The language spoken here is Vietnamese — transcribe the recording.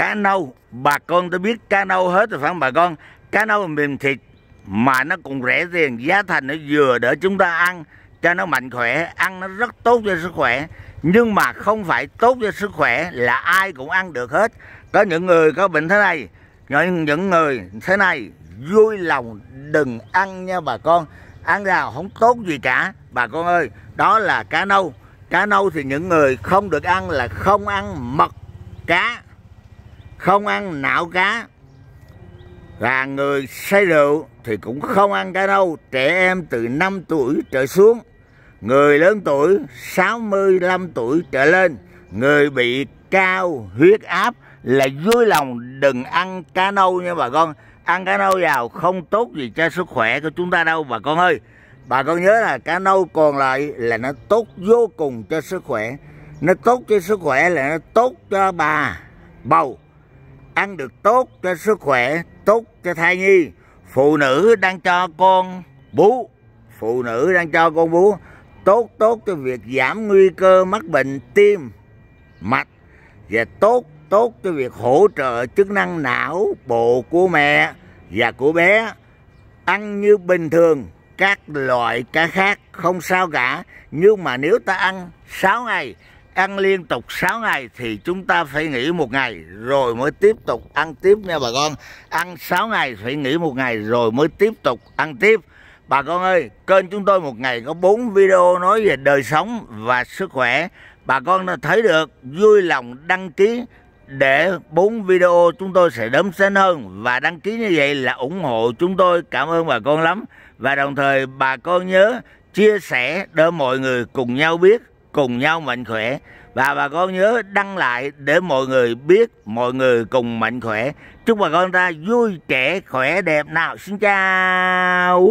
cá nâu bà con tôi biết cá nâu hết rồi phải không bà con cá nâu mềm thịt mà nó cũng rẻ tiền giá thành nó vừa để chúng ta ăn cho nó mạnh khỏe ăn nó rất tốt cho sức khỏe nhưng mà không phải tốt cho sức khỏe là ai cũng ăn được hết có những người có bệnh thế này những những người thế này vui lòng đừng ăn nha bà con ăn ra không tốt gì cả bà con ơi đó là cá nâu cá nâu thì những người không được ăn là không ăn mật cá không ăn não cá và người say rượu thì cũng không ăn cá nâu trẻ em từ 5 tuổi trở xuống người lớn tuổi 65 tuổi trở lên người bị cao huyết áp là vui lòng đừng ăn cá nâu nha bà con ăn cá nâu vào không tốt gì cho sức khỏe của chúng ta đâu bà con ơi bà con nhớ là cá nâu còn lại là nó tốt vô cùng cho sức khỏe nó tốt cho sức khỏe là nó tốt cho bà bầu ăn được tốt cho sức khỏe, tốt cho thai nhi. Phụ nữ đang cho con bú, phụ nữ đang cho con bú tốt tốt cho việc giảm nguy cơ mắc bệnh tim, mạch và tốt tốt cho việc hỗ trợ chức năng não bộ của mẹ và của bé ăn như bình thường các loại cá khác không sao cả nhưng mà nếu ta ăn 6 ngày ăn liên tục 6 ngày thì chúng ta phải nghỉ một ngày rồi mới tiếp tục ăn tiếp nha bà con ăn 6 ngày phải nghỉ một ngày rồi mới tiếp tục ăn tiếp bà con ơi kênh chúng tôi một ngày có 4 video nói về đời sống và sức khỏe bà con đã thấy được vui lòng đăng ký để 4 video chúng tôi sẽ đếm sến hơn và đăng ký như vậy là ủng hộ chúng tôi cảm ơn bà con lắm và đồng thời bà con nhớ chia sẻ để mọi người cùng nhau biết cùng nhau mạnh khỏe và bà con nhớ đăng lại để mọi người biết mọi người cùng mạnh khỏe chúc bà con ta vui trẻ khỏe đẹp nào xin chào